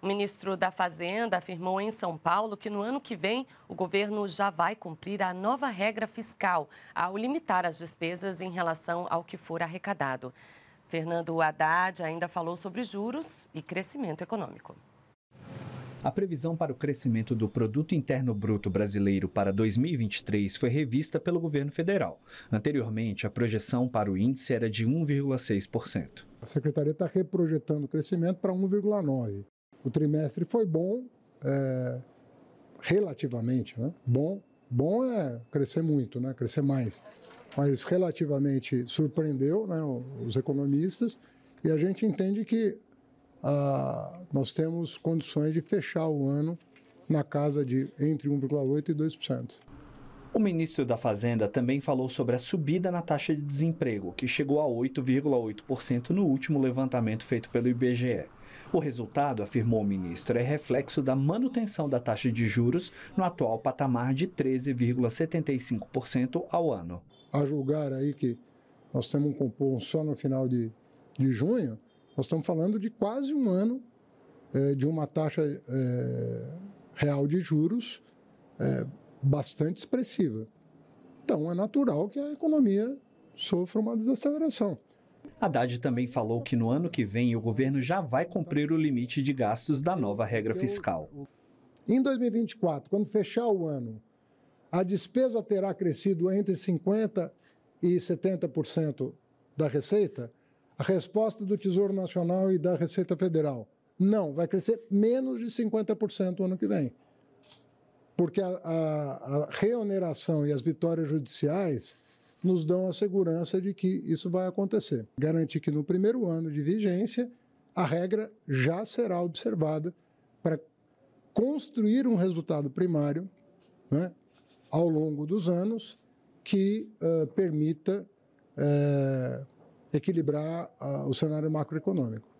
O ministro da Fazenda afirmou em São Paulo que no ano que vem o governo já vai cumprir a nova regra fiscal ao limitar as despesas em relação ao que for arrecadado. Fernando Haddad ainda falou sobre juros e crescimento econômico. A previsão para o crescimento do Produto Interno Bruto brasileiro para 2023 foi revista pelo governo federal. Anteriormente, a projeção para o índice era de 1,6%. A secretaria está reprojetando o crescimento para 1,9%. O trimestre foi bom, é, relativamente, né? Bom, bom é crescer muito, né? Crescer mais, mas relativamente surpreendeu, né? Os economistas e a gente entende que ah, nós temos condições de fechar o ano na casa de entre 1,8% e 2%. O ministro da Fazenda também falou sobre a subida na taxa de desemprego, que chegou a 8,8% no último levantamento feito pelo IBGE. O resultado, afirmou o ministro, é reflexo da manutenção da taxa de juros no atual patamar de 13,75% ao ano. A julgar aí que nós temos um cupom só no final de, de junho, nós estamos falando de quase um ano é, de uma taxa é, real de juros é, bastante expressiva. Então, é natural que a economia sofra uma desaceleração. Haddad também falou que no ano que vem o governo já vai cumprir o limite de gastos da nova regra fiscal. Em 2024, quando fechar o ano, a despesa terá crescido entre 50% e 70% da receita? A resposta do Tesouro Nacional e da Receita Federal: não, vai crescer menos de 50% o ano que vem. Porque a, a, a reoneração e as vitórias judiciais nos dão a segurança de que isso vai acontecer. Garantir que no primeiro ano de vigência a regra já será observada para construir um resultado primário né, ao longo dos anos que uh, permita uh, equilibrar uh, o cenário macroeconômico.